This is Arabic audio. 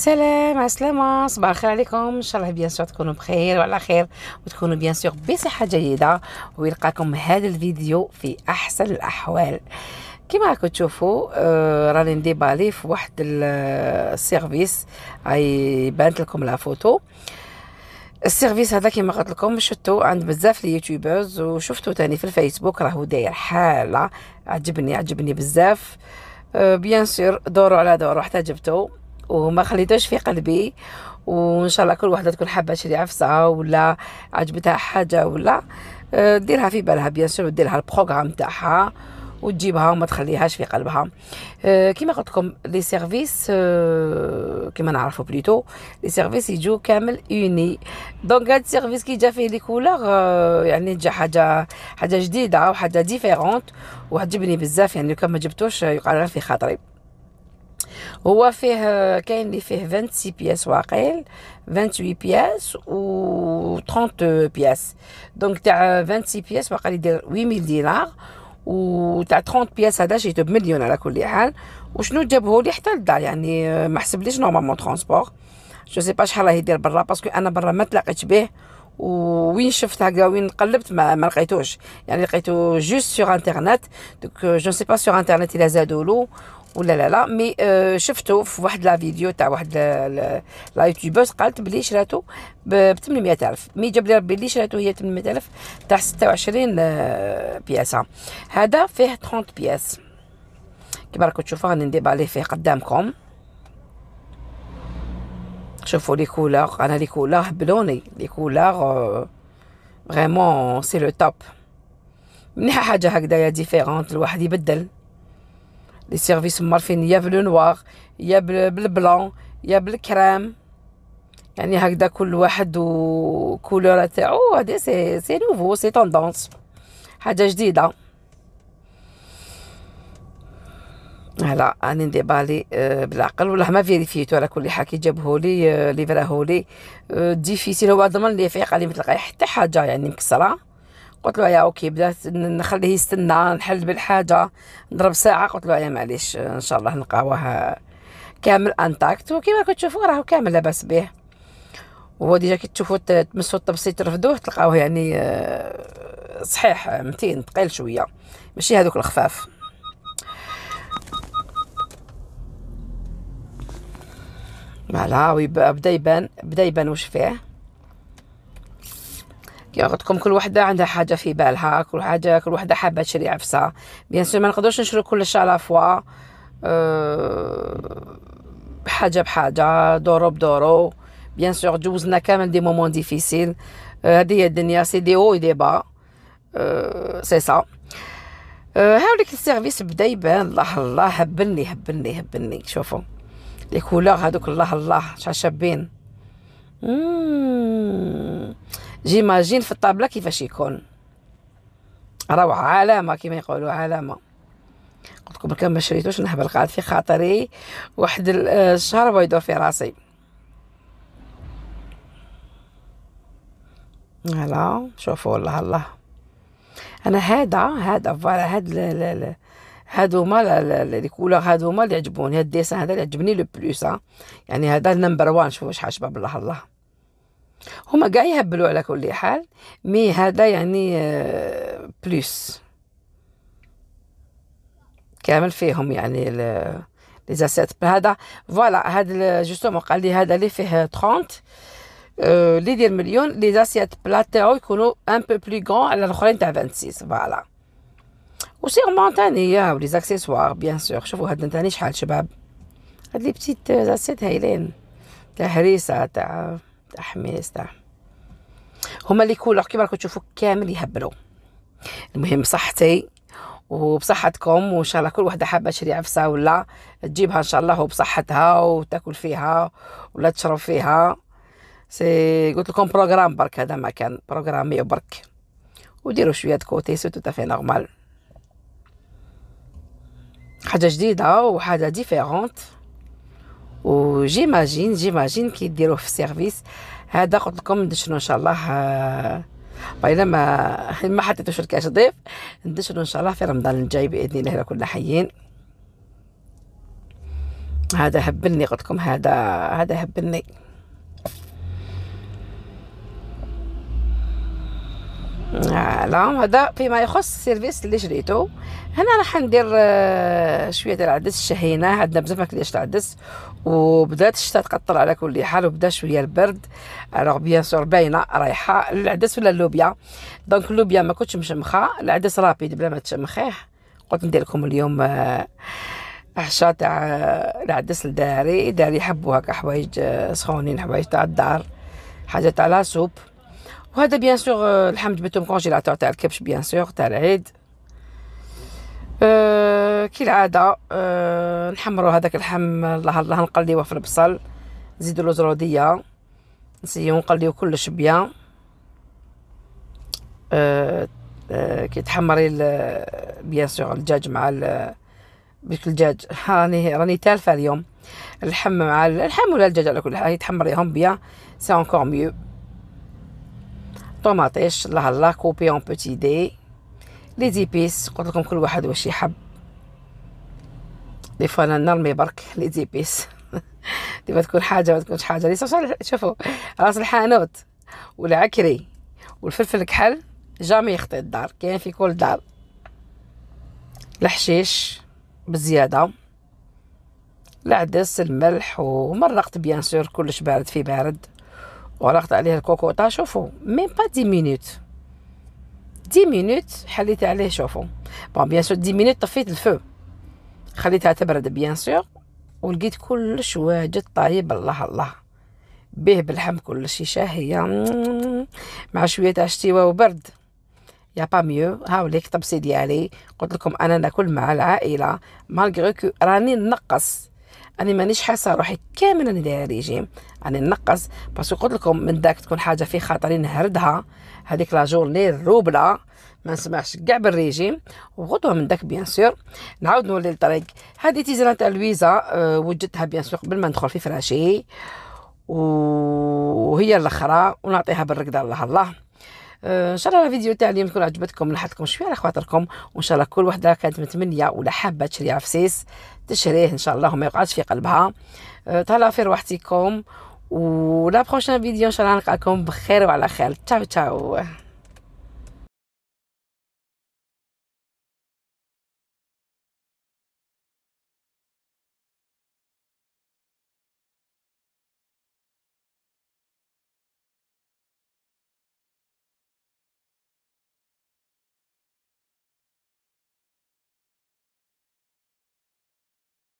سلام عسلامة صباح الخير عليكم إن شاء الله بيان سور تكونوا بخير وعلى خير وتكونوا بيان سور بصحة جيدة ويلقاكم هذا الفيديو في أحسن الأحوال كما راكم تشوفوا آه راني نديبالي في واحد السيرفيس آه، اي بانت لكم لا فوتو السيرفيس هذا كما قلت لكم شفتو عند بزاف اليوتيوبرز وشفتو تاني في الفيسبوك راهو داير حاله عجبني عجبني بزاف آه بيان سور دورو على دورو حتى جبتو وما خليتوش في قلبي وان شاء الله كل وحده تكون حابه تشري عفسه ولا عجبتها حاجه ولا آه، ديرها في بالها بيان سور ديرها البروغرام تاعها وتجيبها وما تخليهاش في قلبها آه، كيما قلت لكم لي سيرفيس آه، كيما نعرفوا بليتو لي سيرفيس يجو كامل اوني دونك هاد السيرفيس كي جا فيه لي كولور يعني جا حاجه حاجه جديده وحاجه ديفيرونت وعجبني بزاف يعني كان ما جبتوش يقال في خاطري هو فيه كاين اللي فيه 26 بياس واقيل 28 بياس و 30 بياس دونك تاع 26 بياس واقيلا يدير 8000 دينار و تاع 30 بياس هذا جيتو بمليون على كل حال وشنو جابوه لي حتى للدار يعني ما حسبليش نورمالمون ترونسبور جو سي با شحال راه يدير برا باسكو انا برا ما تلاقيتش به وين شفت هكا وين قلبت ما, ما لقيتوش يعني لقيتو جوست سور انترنت دوك جو سي با سور انترنت الى زادوا له ولا لا لا مي آه شفتو في واحد لا فيديو تاع واحد لا يوتيوبوس قالت بلي شراتو ب 800000 مي جاب لي ربي اللي شراتو هي 800000 تاع 26 آه بياسه هذا فيه 30 بياس كيما راكم تشوفوا راني نديب فيه قدامكم شوفوا لي كولور انا لي كولور بلوني لي كولور فريمون سي لو توب منيحه حاجه هكذايا ديفيرونت الواحد يبدل لي سيرفيس مارفين يا بلو نوار يا بالبلون يا بالكريم يعني هكذا كل واحد وكولور تاعو هادي سي سي نوفو سي توندونس حاجه جديده هلا راني ندير بالي بالعقل والله ما فيريفيتو على كل حكي جابهولي ليفراهولي ديفيسيل هو ضمن لي فيق عليه ما تلقاي حتى حاجه يعني مكسره قلت له يا اوكي بدات نخليه يستنى نحل بالحاجه نضرب ساعه قلت له يا معليش ان شاء الله نلقاوه كامل انتاكت وكما تشوفوا راهو كامل لاباس به هو ديجا كي تشوفوا تمسوا الطبسي ترفدوه تلقاوه يعني آه، صحيح متين ثقيل شويه ماشي هذوك الخفاف فوالا بدا يبان بدا يبان واش فيه قلت لكم كل وحده عندها حاجه في بالها كل حاجه كل وحده حابه تشري عفسه بيان سور ما نقدرش نشرو كل فوا أه حاجه بحاجه دورو بدورو بيان سور جوزنا كامل دي مومون ديفيسيل هذه أه، هي الدنيا سي دي او دي با أه سي سا أه هاوليك السيرفيس بدا يبان الله الله هبلني هبلني هبلني شوفوا لي كولور هذوك الله الله شحال شابين جيماجين في الطابله كيفاش يكون روعه علامه كما يقولوا علامه قلت لكم كان ما شريتوش نهبل قاعد في خاطري واحد الشهر ويدور في راسي هلا شوفوا والله الله انا هذا هذا فوالا هاد هادو هما لي كولور هما اللي عجبوني هاد الديسان هذا اللي عجبني لو بلوس يعني هذا نمبر وان شوفوا شحال شباب الله الله هما كاع يهبلوا على كل حال مي هذا يعني بلوس آه، كامل فيهم يعني لي زاسيت هذا فوالا هذا جوستومون قال لي هذا اللي فيه 30 لي دير مليون لي زاسيت بلا يكونوا ان بو بلو غون على الاخرين تاع 26 فوالا و سيغمون تاني يا و لي زاكسيسوار بيان سور شوفوا هاد تاني شحال شباب هاد لي بتيت زاسيت هايلين تاع هريسه تاع استحمل استحمل هما اللي كولر كيما راكم تشوفوا كامل يهبلوا المهم صحتي وبصحتكم وان شاء الله كل وحده حابه تشري عفسه ولا تجيبها ان شاء الله وبصحتها وتاكل فيها ولا تشرب فيها سي قلت لكم بروغرام برك هذا ما كان بروغرامي برك وديروا شويه كوتي سي تو تافي نورمال حاجه جديده وحاجه ديفيرونت وجيماجين جيماجين كي يديروه في السيرفيس هذا قلت لكم ندشنو ان شاء الله والا آه، ما ما حطيتوش الكاش ضيف ندشنو ان شاء الله في رمضان الجاي باذن الله على كل حيين هذا هبلني قلت لكم هذا هذا هبلني فوالا هذا فيما يخص السيرفيس اللي شريته هنا راح ندير آه، شويه ديال العدس الشهينه عندنا بزاف ماكلياش تاع العدس وبدات الشتاء تقطر على كل حال وبدا شويه البرد الوغ بيان سور باينه رايحه العدس ولا اللوبيا دونك اللوبيا ما كنتش مشمخه العدس رابيد بلا ما تشمخيه قلت ندير لكم اليوم عشاء آه، تاع آه، العدس لداري داري يحبوا هكا حوايج سخونين حوايج تاع الدار حاجه تاع لا سوب وهذا بيان سور آه، الحمد كونجي كونجيلاتور تاع الكبش بيان سور تاع العيد أه العادة أه نحمرو هذاك اللحم الله الله نقليوه في البصل نزيدو له زرودية نسيو نقليو كلش بيان آه،, أه كي تحمري بيان سور الدجاج مع بك الدجاج راني راني تالفة اليوم اللحم مع اللحم ولا الدجاج على كل حال يتحمر بيان سي اونكور ميو طوماطيش الله الله كوبي اون بوتي دي لي قلت قلتلكم كل واحد واش يحب دي فوا نرمي برك لي بيس ديما تكون حاجه ما تكونش حاجه لي شوفوا راس الحانوت والعكري والفلفل الكحل جامي يخطي الدار كاين في كل دار الحشيش بزياده العدس الملح ومرقت بيان سور كلش بارد في بارد ورغت عليه تاع شوفو ميم با 10 مينوت 10 مينوت حليت عليه شوفو بون بيان سور 10 مينوت طفيت الفو خليتها تبرد بيان سور ولقيت كلش واجد طايب الله الله به بالحم كلش شهية مع شوية تاع شتيوة وبرد يا با ميو ليك طبسي ديالي قلت لكم انا ناكل مع العائله مالغري كو راني نقص انا مانيش حاسه روحي كامل انا دايره ريجيم انا ننقص باسكو قلت لكم من داك تكون حاجه في خاطري نهردها هذيك لا جورني الروبله ما نسمعش كاع بالريجيم وغدوه من داك بيان سور نعاود نولي للطريق هذه تيزانه تاع لويزا آه، وجدتها بيان سور قبل ما ندخل في فراشي وهي الاخرى ونعطيها بالرقده الله الله ان شاء الله الفيديو تاع اليوم تكون عجبتكم لحقتكم شويه على خواطركم وان شاء الله كل وحده كانت متمنيه ولا حابه تشري عفسيس تشريه ان شاء الله وما يقعدش في قلبها تهلاو في روحتكم ولا بروشان فيديو ان شاء الله نلقاكم بخير وعلى خير تشاو تشاو